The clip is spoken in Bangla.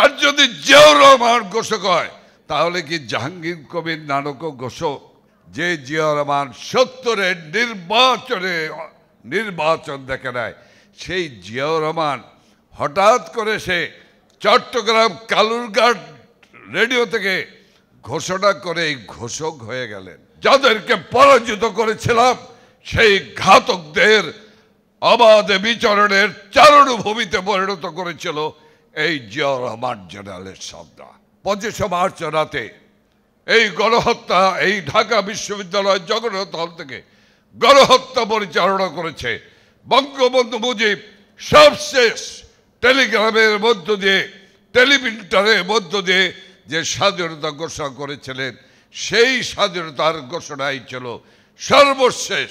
আর যদি জিয়াউর রহমান ঘোষক হয় তাহলে কি জাহাঙ্গীর কবির নানক ঘোষক যে জিয়াউর রহমান সত্তরের নির্বাচনে নির্বাচন দেখে নেয় সেই জিয়াউর রহমান হঠাৎ করে সে চট্টগ্রাম কালুরঘাট রেডিও থেকে ঘোষণা করে এই ঘোষক হয়ে গেলেন যাদেরকে পরাজিত করেছিলাম সেই ঘাতকদের অবাধে বিচরণের চারণভূমিতে পরিণত করেছিল এই রহমান জেনারেলের সন্ধ্যা পঁচিশে মার্চ রাতে এই গণহত্যা এই ঢাকা বিশ্ববিদ্যালয় জগন্নাথ হল থেকে গণহত্যা পরিচালনা করেছে বঙ্গবন্ধু মুজিব সবশেষ টেলিগ্রামের মধ্য দিয়ে টেলিপ্রিন্টারের মধ্য দিয়ে যে স্বাধীনতা ঘোষণা করেছিলেন সেই স্বাধীনতার ঘোষণাই ছিল সর্বশেষ